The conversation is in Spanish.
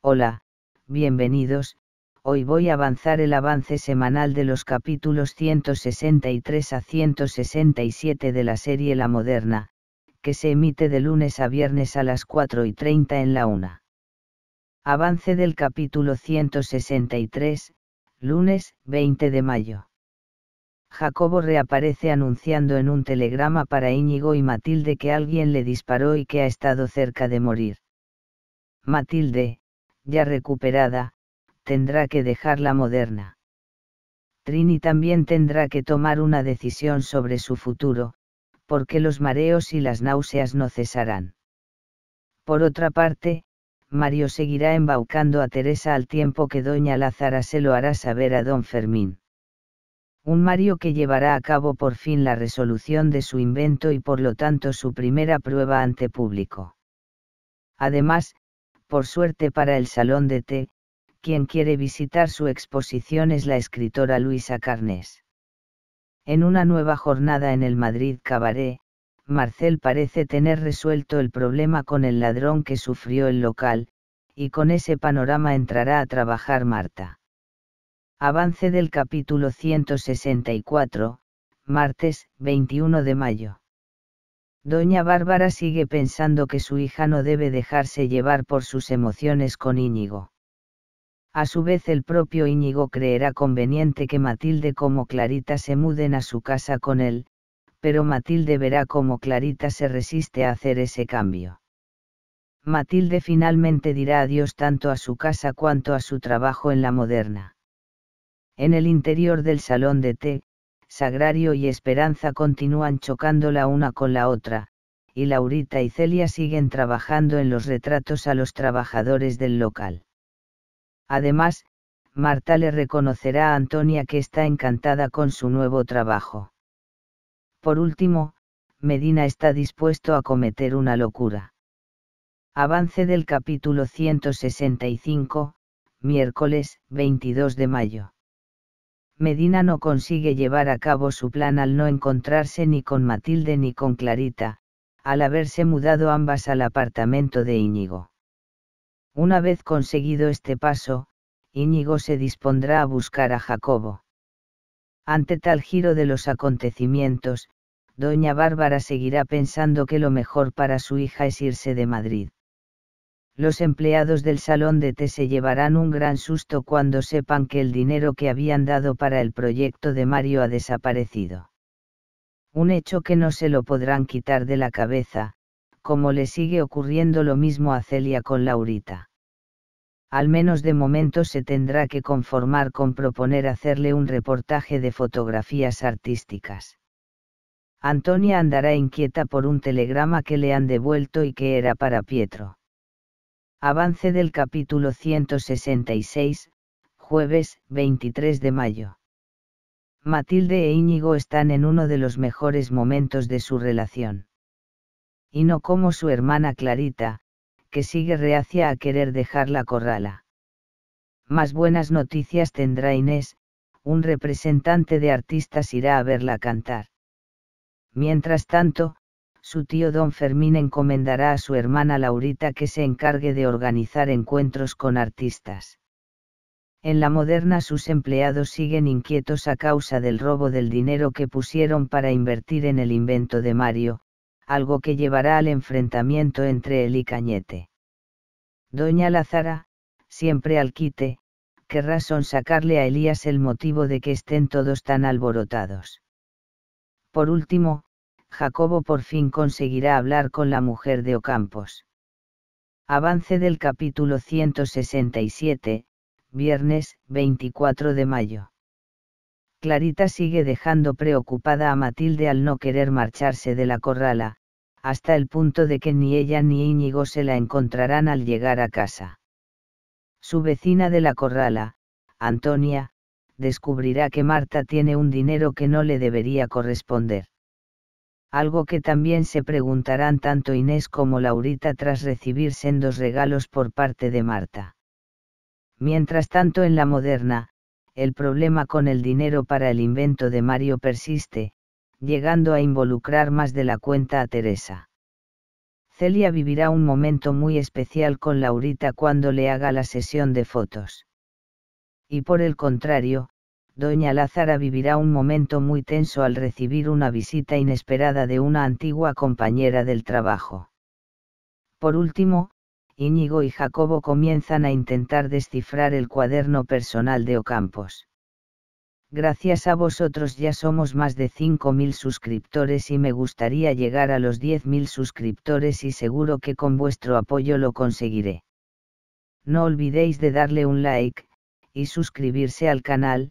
Hola, bienvenidos, hoy voy a avanzar el avance semanal de los capítulos 163 a 167 de la serie La Moderna, que se emite de lunes a viernes a las 4 y 30 en la 1. Avance del capítulo 163, lunes 20 de mayo. Jacobo reaparece anunciando en un telegrama para Íñigo y Matilde que alguien le disparó y que ha estado cerca de morir. Matilde, ya recuperada, tendrá que dejar la moderna. Trini también tendrá que tomar una decisión sobre su futuro, porque los mareos y las náuseas no cesarán. Por otra parte, Mario seguirá embaucando a Teresa al tiempo que doña Lázara se lo hará saber a don Fermín. Un Mario que llevará a cabo por fin la resolución de su invento y por lo tanto su primera prueba ante público. Además, por suerte para el Salón de Té, quien quiere visitar su exposición es la escritora Luisa Carnes. En una nueva jornada en el Madrid Cabaret, Marcel parece tener resuelto el problema con el ladrón que sufrió el local, y con ese panorama entrará a trabajar Marta. Avance del capítulo 164, martes 21 de mayo. Doña Bárbara sigue pensando que su hija no debe dejarse llevar por sus emociones con Íñigo. A su vez el propio Íñigo creerá conveniente que Matilde como Clarita se muden a su casa con él, pero Matilde verá como Clarita se resiste a hacer ese cambio. Matilde finalmente dirá adiós tanto a su casa cuanto a su trabajo en la moderna. En el interior del salón de té, Sagrario y Esperanza continúan chocando la una con la otra, y Laurita y Celia siguen trabajando en los retratos a los trabajadores del local. Además, Marta le reconocerá a Antonia que está encantada con su nuevo trabajo. Por último, Medina está dispuesto a cometer una locura. Avance del capítulo 165, miércoles 22 de mayo. Medina no consigue llevar a cabo su plan al no encontrarse ni con Matilde ni con Clarita, al haberse mudado ambas al apartamento de Íñigo. Una vez conseguido este paso, Íñigo se dispondrá a buscar a Jacobo. Ante tal giro de los acontecimientos, doña Bárbara seguirá pensando que lo mejor para su hija es irse de Madrid los empleados del salón de té se llevarán un gran susto cuando sepan que el dinero que habían dado para el proyecto de Mario ha desaparecido. Un hecho que no se lo podrán quitar de la cabeza, como le sigue ocurriendo lo mismo a Celia con Laurita. Al menos de momento se tendrá que conformar con proponer hacerle un reportaje de fotografías artísticas. Antonia andará inquieta por un telegrama que le han devuelto y que era para Pietro Avance del capítulo 166, jueves 23 de mayo. Matilde e Íñigo están en uno de los mejores momentos de su relación. Y no como su hermana Clarita, que sigue reacia a querer dejar la corrala. Más buenas noticias tendrá Inés, un representante de artistas irá a verla cantar. Mientras tanto, su tío don Fermín encomendará a su hermana Laurita que se encargue de organizar encuentros con artistas. En la moderna sus empleados siguen inquietos a causa del robo del dinero que pusieron para invertir en el invento de Mario, algo que llevará al enfrentamiento entre él y Cañete. Doña Lázara, siempre al quite, querrá sacarle a Elías el motivo de que estén todos tan alborotados. Por último, Jacobo por fin conseguirá hablar con la mujer de Ocampos. Avance del capítulo 167, viernes 24 de mayo. Clarita sigue dejando preocupada a Matilde al no querer marcharse de la corrala, hasta el punto de que ni ella ni Íñigo se la encontrarán al llegar a casa. Su vecina de la corrala, Antonia, descubrirá que Marta tiene un dinero que no le debería corresponder algo que también se preguntarán tanto Inés como Laurita tras recibir sendos regalos por parte de Marta. Mientras tanto en la moderna, el problema con el dinero para el invento de Mario persiste, llegando a involucrar más de la cuenta a Teresa. Celia vivirá un momento muy especial con Laurita cuando le haga la sesión de fotos. Y por el contrario, doña Lázara vivirá un momento muy tenso al recibir una visita inesperada de una antigua compañera del trabajo. Por último, Íñigo y Jacobo comienzan a intentar descifrar el cuaderno personal de Ocampos. Gracias a vosotros ya somos más de 5.000 suscriptores y me gustaría llegar a los 10.000 suscriptores y seguro que con vuestro apoyo lo conseguiré. No olvidéis de darle un like, y suscribirse al canal,